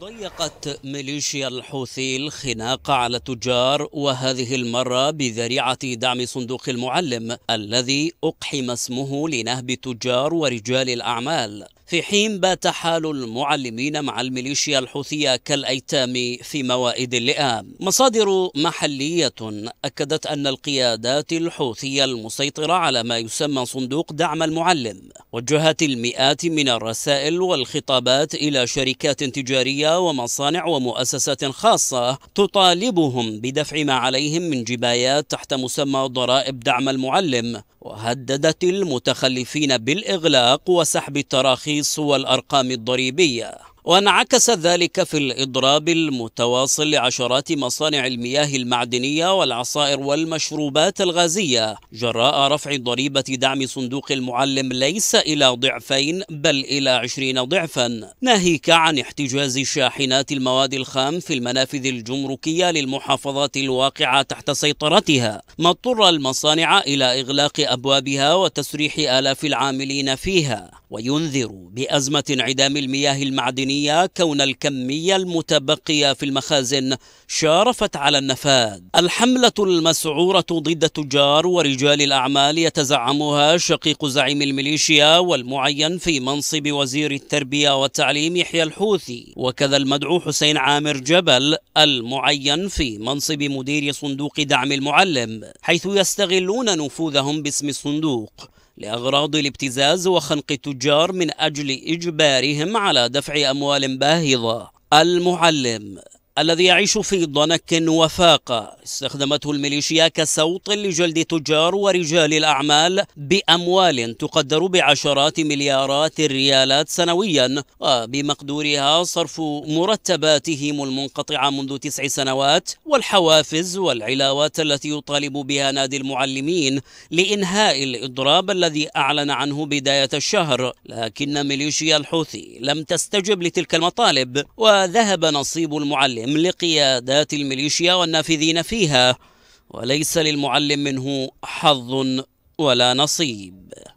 ضيقت ميليشيا الحوثي الخناق على التجار وهذه المرة بذريعة دعم صندوق المعلم الذي أقحم اسمه لنهب التجار ورجال الأعمال في حين بات حال المعلمين مع الميليشيا الحوثية كالأيتام في موائد اللئام مصادر محلية أكدت أن القيادات الحوثية المسيطرة على ما يسمى صندوق دعم المعلم وجهت المئات من الرسائل والخطابات إلى شركات تجارية ومصانع ومؤسسات خاصة تطالبهم بدفع ما عليهم من جبايات تحت مسمى ضرائب دعم المعلم وهددت المتخلفين بالإغلاق وسحب التراخيص والأرقام الضريبية وانعكس ذلك في الإضراب المتواصل لعشرات مصانع المياه المعدنية والعصائر والمشروبات الغازية جراء رفع ضريبة دعم صندوق المعلم ليس إلى ضعفين بل إلى عشرين ضعفا ناهيك عن احتجاز شاحنات المواد الخام في المنافذ الجمركية للمحافظات الواقعة تحت سيطرتها ما اضطر المصانع إلى إغلاق أبوابها وتسريح آلاف العاملين فيها وينذر بأزمة انعدام المياه المعدنية الكمية كون الكمية المتبقية في المخازن شارفت على النفاذ الحملة المسعورة ضد تجار ورجال الأعمال يتزعمها شقيق زعيم الميليشيا والمعين في منصب وزير التربية والتعليم يحيى الحوثي وكذا المدعو حسين عامر جبل المعين في منصب مدير صندوق دعم المعلم حيث يستغلون نفوذهم باسم الصندوق لأغراض الابتزاز وخنق التجار من أجل إجبارهم على دفع أموال باهظة المعلم الذي يعيش في ضنك وفاقة استخدمته الميليشيا كسوط لجلد تجار ورجال الأعمال بأموال تقدر بعشرات مليارات الريالات سنويا وبمقدورها صرف مرتباتهم المنقطعة منذ تسع سنوات والحوافز والعلاوات التي يطالب بها نادي المعلمين لإنهاء الإضراب الذي أعلن عنه بداية الشهر لكن ميليشيا الحوثي لم تستجب لتلك المطالب وذهب نصيب المعلم عليهم لقيادات الميليشيا والنافذين فيها وليس للمعلم منه حظ ولا نصيب